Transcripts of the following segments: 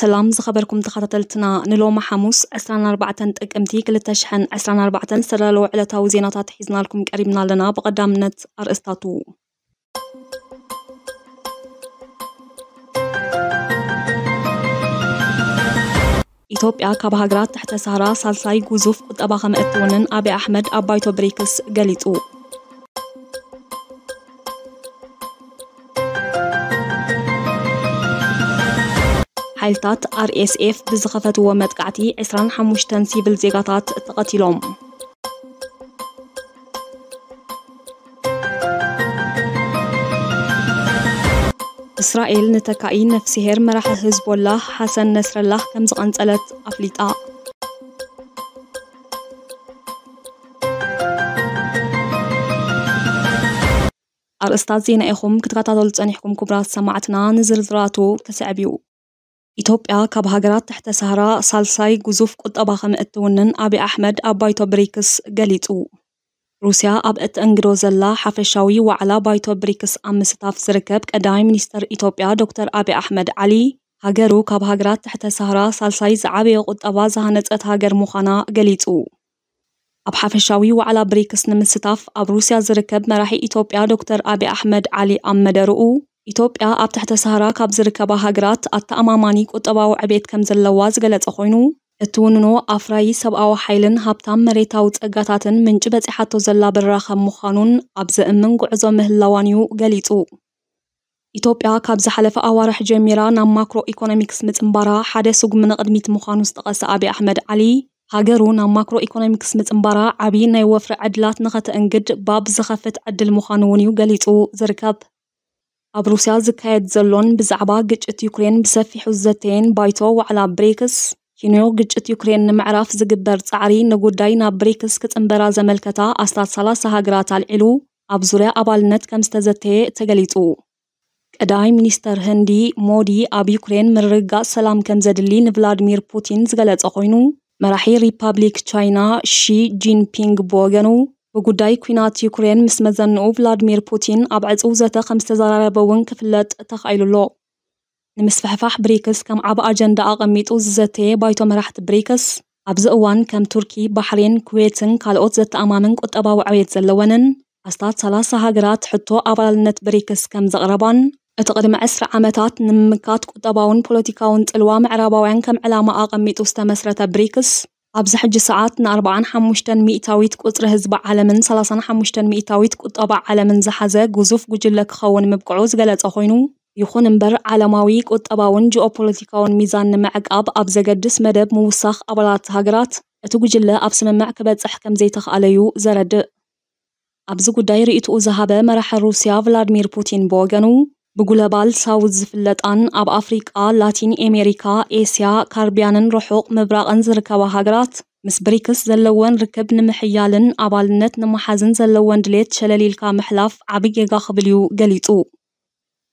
سلام زخبركم تخططلتنا نلو محاموس أسران أربعة كل تشحن أسران أربعة سرالو على زيناتات حيزنا لكم قريبنا لنا بقدامنة أرستاتو إثيوبيا ካብ تحت سهرة سالساي جوزوف قد أبا خمئتونن أبي أحمد أبايتو بريكس قليتو حالتات ار اس اف بزغفت ومدقعتي عسران حموشتان سيبل زيغاتات تقتلهم اسرائيل نتكاين نفسي هير مراح حزب الله حسن نصر الله كم زغنزلت افليطا ار استاذ زينه اخوم كتغطى دول تصنيحكم كبرات سماعتنا نزل زراتو تسعبيو ኢትዮጵያ ካብ ሃገራት ትሕተ ሰሃራ ሳልሳይ ግዙፍ ቁጠባ ከም እትውንን ኣብዪ ኣሕመድ ኣብ ባይቶ ብሪክስ ገሊጹ ሩስያ ኣብ እትእንግዶ ዘላ ሓፈሻዊ ዋዕላ ባይቶ ብሪክስ ኣብ ምስታፍ ዝርከብ ቀዳማይ ሚኒስተር ኢትዮጵያ ዶክተር ኣብዪ ኣሕመድ ዓሊ ሃገሩ ካብ ሃገራት ትሕተ ሰሃራ ሳልሳይ ዝዓበየ ቁጠባ ዝሃነፀት ሃገር ምዃና ገሊጹ ኣብ ሓፈሻዊ ዋዕላ ብሪክስ ንምስታፍ ኣብ ሩስያ ዝርከብ መራሒ ኢትዮጵያ ዶክተር ኣብዪ ኣሕመድ ዓሊ ኣብ መደርኡ ኢትዮጵያ ኣብ ትሕቲ ሰሃራ ካብ ዝርከባ ሃገራት ኣተኣማማኒ ቁጠባዊ ዕቤት ከም ዘለዋ ዝገለጸ ኮይኑ እቲ ውንኖ ኣፍራይ ሰብኣዊ ሓይልን ሃብታም መሬታዊ ጸጋታትን ምንጪ በፂሓቶ ዘላ ብራ ከም ምዃኑን ኣብ ዘእምን ጉዕዞ ምህላዋን እዩ ገሊጹ ኢትዮጵያ ካብ ዝሓለፈ ኣዋርሕ ጀሚራ ናብ ማክሮ ኢኮኖሚክስ ምፅምባራ ሓደ ስጉም ንቕድሚት ምዃኑ ዝጠቐሰ ኣብዪ ኣሕመድ ዓሊ ሃገሩ ናብ ማክሮ ኢኮኖሚክስ ምፅምባራ ዓብዪ ናይ ወፍሪ ዕድላት ንኸተእንግድ ባብ ዝኸፍት ዕድል ምዃኑ እውን እዩ ገሊጹ ዝርከብ አብሩሲያ ዝካየድ ዘሎን ብዛዕባ ግጭት ዩክሬን ብሰፊሕ ዘተየን ባይቶ ዋዕላ ብሬክስ ኪንዮ ግጭት ዩክሬን ንምዕራፍ ዝግበር ጻዕሪ ንጉዳይ ናብ ብሬክስ ክጽንበራ ዘመልከታ ኣስታት 30 ሃገራት ኣልዒሉ ኣብ ዙርያ ኣባልነት ከም ዝተዘተየ ተገሊጹ ቀዳማይ ሚኒስተር ህንዲ ሞዲ ኣብ ዩክሬን ምርግጋእ ሰላም ከም ዘድሊ ንቭላድሚር ፑቲን ዝገለጸ ኮይኑ መራሒ ሪፓብሊክ ቻይና ሺ ጂንፒንግ ብወገኑ بجداي كينات يوكرين مسمزن فلاديمير بوتين أبعد أوزة خمسة زرارة بون كفلت تخيل الله نمسفحفح بريكس كم عب أجندة أغميت أوزة بايتو مرحت بريكس أبز أوان كم تركي بحرين كويتن قال أوزة أمامن قد أباو عويت زلوانن أستاذ ثلاثة هاجرات حطو أبال النت بريكس كم زغربان أتقدم أسرع عمتات نمكات قد أباون بوليتيكاون تلوام عرباوين كم علامة أغميت أوزة مسرة بريكس ኣብዚ ሕጂ ሰዓት ንኣርባዓን ሓሙሽተን ሚእታዊት ቁፅሪ ህዝቢ ዓለምን 30 ሓሙሽተን ሚእታዊት ቁጠባ ዓለምን ዝሓዘ ግዙፍ ጉጅለ ክኸውን ምብቅዑ ዝገለጸ ኮይኑ ይኹን እምበር ዓለማዊ ቁጠባውን ጂኦፖለቲካውን ሚዛን ንምዕቃብ ኣብ ዘገድስ መደብ ምውሳኽ ኣባላት ሃገራት እቲ ጉጅለ ኣብ ስምምዕ ክበጽሕ ከም ዘይተኽኣለ እዩ ዘረድእ ኣብዚ ጉዳይ ርእይትኡ ዝሃበ መራሒ ሩስያ ቭላድሚር ፑቲን ብወገኑ بغلبال ساوز فلتان اب أفريقيا لاتين امريكا اسيا كاربيان رحوق مبراق انزر كواهاغرات مس بريكس زلوان ركب نمحيالن ابالنت نمحازن زلوان دليت شلليل كامحلاف عبي غاخبليو قليتو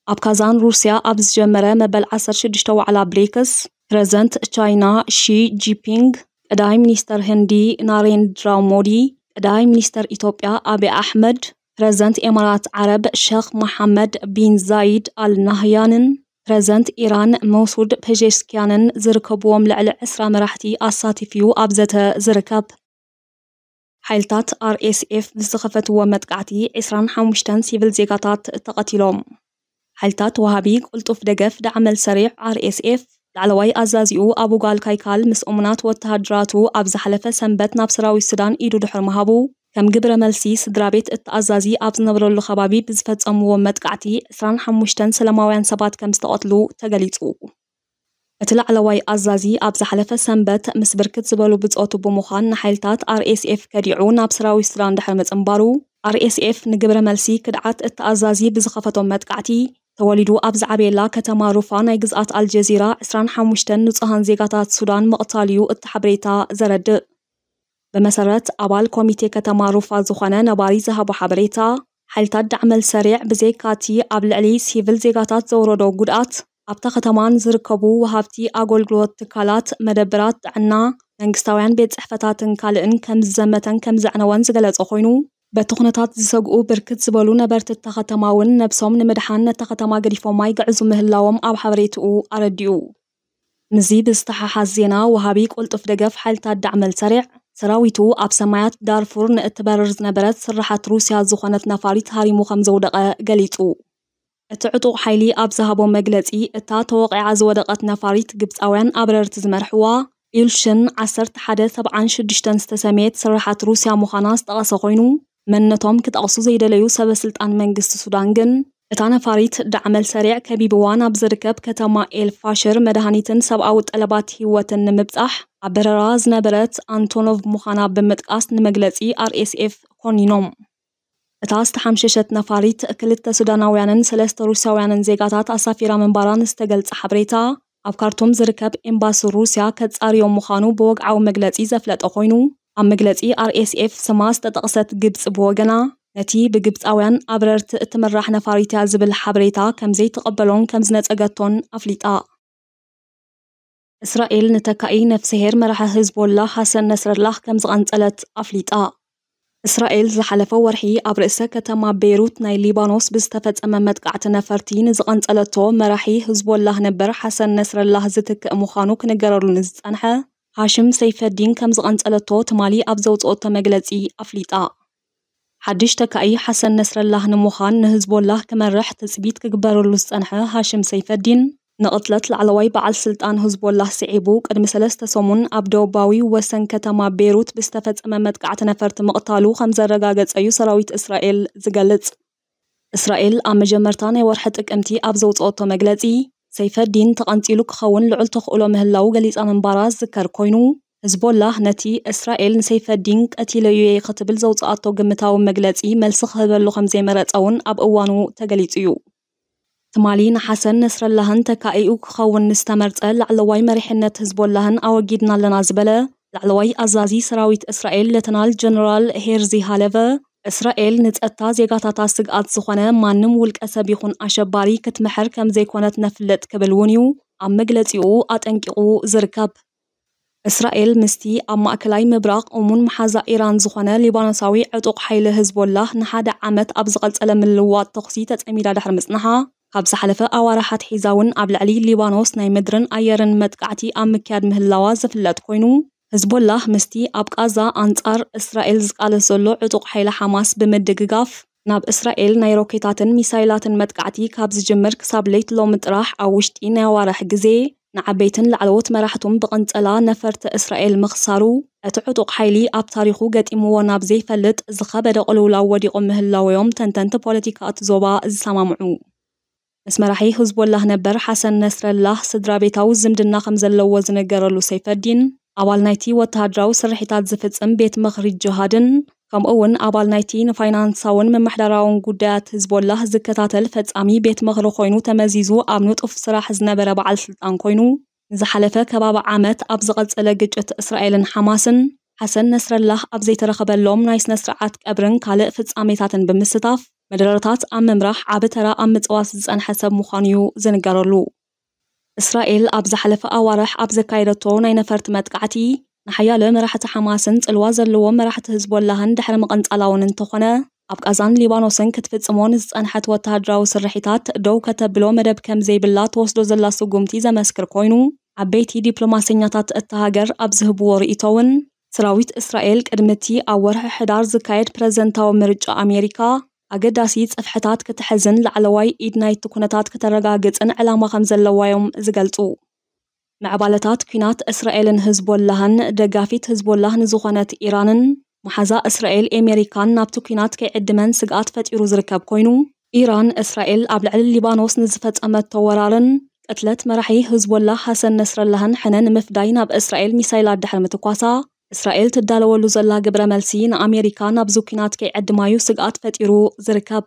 ابكازان روسيا ابز جمرة مبل عصر شدشتو على بريكس رزنت تشاينا شي جي بينغ اداي منيستر هندي نارين درامودي اداي منيستر ايطوبيا ابي احمد رزنت إمارات عرب شيخ محمد بن زايد آل نهيان رزنت إيران موسود بجيشكيان زركبوم لعل عسرا مراحتي الساتفيو ابزت زركب حيلتات آر إس إف بزخفة ومدقعتي عسران حمشتان سيفل زيقاتات تقتلوم حيلتات وهابي قلطف دقف دعمل سريع آر إس إف العلوي أزازيو أبو غال كايكال مس أمنات وتهجراتو أبز حلفة سنبت نابسراوي سراوي السودان إيدو دحر مهابو كم جبر ملسي سدرابيت التأزازي أبزن برو الخبابي بزفت أمو ومدقعتي سران حموشتن سلماوين سبات كم استقاتلو تقاليتو أتلا على واي أزازي أبز حلفة سنبت مس بركت زبالو بزقاتو بمخان نحيلتات ار اس اف كريعو نابسراوي سران دحرمت أمبارو ار اس اف نجبر ملسي كدعات التأزازي بزخفتو مدقعتي تولدو أبز عبيلا كتماروفان إجزات الجزيرة إثران حموشتن نصهان زيقاتات سودان مقتاليو التحبريتا زردق بمسارات أبال كوميتي تمارف زخانه نباریزه ها با حبریتا حالت دعمل سریع بزی کاتی قبل علي سيفل زیگاتات زورو دو قدات ابتا ختمان زرکبو و أقول آگل گلوت مدبرات عنا منگستاویان بیت صحفتاتن کالئن كم زمتن كم زعنوان زگلت أخوينو بتخنطات زيساقو بركت زبالو نبرت التختماون نبسوم نمدحان التختما قريفو ماي قعزو مهلاوم أو حبريتو أرديو نزيب استحاح الزينا وهابيك قلت في دقف تد عمل سريع سراويتو اب سمايات دارفور نتبرر زنبرت سرحت روسيا زخنت نفاريت هاري مخمزة ودقة قليتو التعطو حيلي اب زهبو مجلتي اتا توقع زودقة نفاريت جبت اوان ابرر تزمرحوا إلشن عصرت حدث طبعا شدشتن استسميت سرحت روسيا مخاناس دقا سقينو من نتوم كتقصو زيدا ليو سبسلت عن منجست السودان እታ ነፋሪት ዳዕመል ሰሪዕ ከቢብዋን ኣብ ዝርከብ ከተማ ኤልፋሽር መድሃኒትን ሰብኣዊ ጠለባት ህይወትን ንምብፃሕ ኣብ በረራ ዝነበረት ኣንቶኖቭ ምዃና ብምጥቃስ ንመግለጺ ኣርኤስኤፍ ኮኒኖም እታ ዝተሓምሸሸት ነፋሪት ክልተ ሱዳናውያንን ሰለስተ ሩሳውያንን ዜጋታት ኣሳፊራ ምንባራ ንዝተገልጸ ሓበሬታ ኣብ ካርቱም ዝርከብ ኤምባሲ ሩስያ ከጻርዮም ምዃኑ ብወግዓዊ መግለጺ ዘፍለጠ ኮይኑ ኣብ መግለጺ ኣርኤስኤፍ ስማ ዝተጠቕሰት ግብፂ ብወገና نتي بجبت أوان أبررت تمرح نفاريتا زبل حبريتا كم زي تقبلون كم زنت أغطون أفليتا إسرائيل نتكأي نفسهير مرح حزب الله حسن نصر الله كم زغنت ألت أفليتا إسرائيل زحلفة ورحي عبر إسكة مع بيروت ناي ليبانوس بستفت أمامت قعت نفرتين زغنت ألتو مرحي حزب الله نبر حسن نصر الله زتك مخانوك نقررون نزت أنحى هاشم سيف الدين كم زغنت ألتو تمالي أبزوت أوتا مجلتي أفليتا حدشتك أي حسن نصر الله نموخان نهزب الله كمن رح تثبيت كبار انها هاشم سيف الدين نقطلت العلوي بعل سلطان هزب الله سعيبوك المسلس تسومون عبدو باوي وسن كتما بيروت بستفت أمامت قعتنا فرت مقتالو خمزة رقاقت أيو سراويت إسرائيل زقلت إسرائيل أم جمرتان ورحتك أمتي أبزوت أوتو مجلتي سيف الدين تقنتيلو كخون لعلتخ أولو مهلاو قليت أمن باراز ذكر كوينو ሕዝቦላ ነቲ እስራኤል ንሰይፈዲን ቀቲለዩ የ ክትብል ዘውፅኣቶ ግምታዊ መግለፂ መልሲ ክህበሉ ከም ዘይመረፀ እውን ኣብ እዋኑ ተገሊጹ እዩ ትማሊ ንሓሰን ነስረላህን ተካኢኡ ክኸውን ንዝተመርፀ ላዕለዋይ መሪሕነት ህዝቦላህን ኣወጊድና ኣለና ዝበለ ላዕለዋይ ኣዛዚ ሰራዊት እስራኤል ለተናል ጀነራል ሄርዚ ሃለቨ እስራኤል ንፀጥታ ዜጋታታ ስግኣት ዝኾነ ማንም ውልቀ ሰብ ይኹን ኣሸባሪ ክትምሕር ከም ዘይኮነት ነፍለጥ ክብል እውን እዩ ኣብ መግለፂኡ ኣጠንቂቑ ዝርከብ اسرائيل مستي اما اكلاي مبراق امون محازا ايران زخنا لبنان ساوي عتق حيل حزب الله نحاد عمت ابزغل تلم اللوات تقسي تتاميل دحر مصنحا خبز حلفه او راحت حيزاون ابل علي ليبانوس ناي مدرن ايرن متقعتي ام كاد مهلاواز فلات كوينو حزب الله مستي ابقازا انصار اسرائيل زقال سولو عتق حيل حماس بمدغغاف ناب اسرائيل ناي روكيتاتن ميسايلاتن متقعتي كابز جمر كساب ليت لو متراح او وشتي ناي وراح غزي ንዓበይትን ላዕለዎት መራሕቶም ብቕንፅላ ነፈርቲ እስራኤል ምኽሳሩ እቲ ዕጡቕ ሓይሊ ኣብ ታሪኹ ገጢምዎ ናብ ዘይፈልጥ ዝኸበደ ቕልውላው ወዲቖም ምህላወዮም ተንተንቲ ፖለቲካ እቲ ዞባ ዝሰማምዑ ምስ መራሒ ህዝቦላህ ነበር ሓሰን ነስረላህ ስድራ ቤታዊ ዝምድና ከም ዘለዎ ዝነገረሉ ሰይፈዲን ኣባል ናይቲ ወተሃደራዊ ስርሒታት ዝፍጽም ቤት ምኽሪ ጅሃድን كمؤون أبال نايتين فاينانساون من محدراون قدات هزب الله زكتاتل فتس أمي بيت مغرو خوينو تمزيزو أمنوت أف صراح زنبرا بعال سلطان خوينو زحلفة كباب عامت أبزغلت إلى قجت إسرائيل حماسن حسن نصر الله أبزيت رخب اللوم نايس نصر عاد كأبرن كالق فتس أمي تاتن بمستاف مدررتات أم ممراح عبترا أم متواسز أن حسب مخانيو زنقرلو إسرائيل أبز حلفة أوارح أبز كايرتو ناين فرت متقعتي ንሓያሎ መራሕቲ ሓማስን ፅልዋ ዘለዎ መራሕቲ ህዝቦላህን ድሕሪ መቐንፀላውን እንተኾነ ኣብ ቃዛን ሊባኖስን ክትፍጽሞን ዝጸንሐት ወተሃድራዊ ስርሒታት ደው ከተብሎ መደብ ከም ዘይብላ ተወስዶ ዘላ ስጉምቲ ዘመስክር ኮይኑ ዓበይቲ ዲፕሎማሰኛታት እቲ ሃገር ኣብ ዝህብዎ ርእቶ እውን ሰራዊት እስራኤል ቅድምቲ ኣብ ወርሒ ሕዳር ዝካየድ ፕረዘንታዊ ምርጫ ኣሜሪካ ኣገዳሲ ጽፍሕታት ክትሕዝን ላዕለዋይ ኢድ ናይቲ ኩነታት ከተረጋግፅን ዕላማ ከም ዘለዋዮም ዝገልጹ مع معبالتات كينات إسرائيل هزب الله دقافيت هزب الله نزوغنات إيران محزا إسرائيل أمريكان نابتو كينات كي عدمن سقات فتيرو زركب كوينو إيران إسرائيل قبل على اللبانوس نزفت أمت تورارن قتلت مرحي هزب الله حسن نصر الله حنان مفداين بإسرائيل ميسايلات دحر متقواسا إسرائيل تدالو لزلا قبر ملسين أمريكان نابزو كينات كي عدمايو سقات فتيرو زركب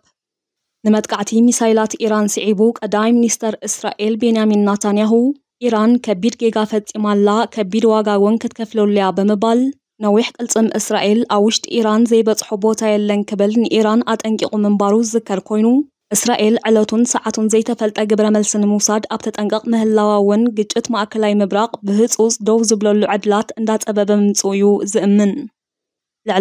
نمت قعتي ميسايلات إيران سعيبوك أدايم نيستر إسرائيل بنيامين ناتانياهو ኢራን ከቢድ ጌጋ ፈጺማላ ከቢድ ዋጋ እውን ክትከፍለልያ ብምባል ነዊሕ ቅልፅም እስራኤል ኣብ ውሽጢ ኢራን ዘይበፅሖ ቦታ የለን ክብል ንኢራን ኣጠንቂቑ ምንባሩ ዝዝከር ኮይኑ እስራኤል ዕለቱን ሰዓቱን ዘይተፈልጠ ግብረ መልሲ ንምውሳድ ኣብ ተጠንቀቕ ምህላዋ እውን ግጭት ማእከላይ ምብራቕ ብህፁፅ ደው ዝብለሉ ዕድላት እንዳፀበበ ምምፁ እዩ ዝእምን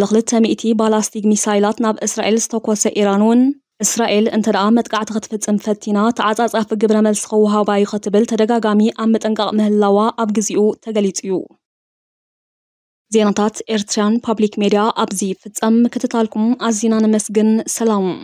ልዕሊ 200 ባላስቲክ ሚሳይላት ናብ እስራኤል ዝተኮሰ ኢራን እውን እስራኤል እንተ ደኣ መጥቃዕቲ ክትፍጽም ፈቲና ተዓጻጻፊ ግብረ መልሲ ክወሃባዩ ክትብል ተደጋጋሚ ኣብ ምጥንቃቕ ምህላዋ ኣብ ግዜኡ ተገሊጹ እዩ ዜናታት ኤርትራን ፓብሊክ ሜድያ ኣብዚ ፍጸም ምክትታልኩም ኣዝና ንመስግን ሰላም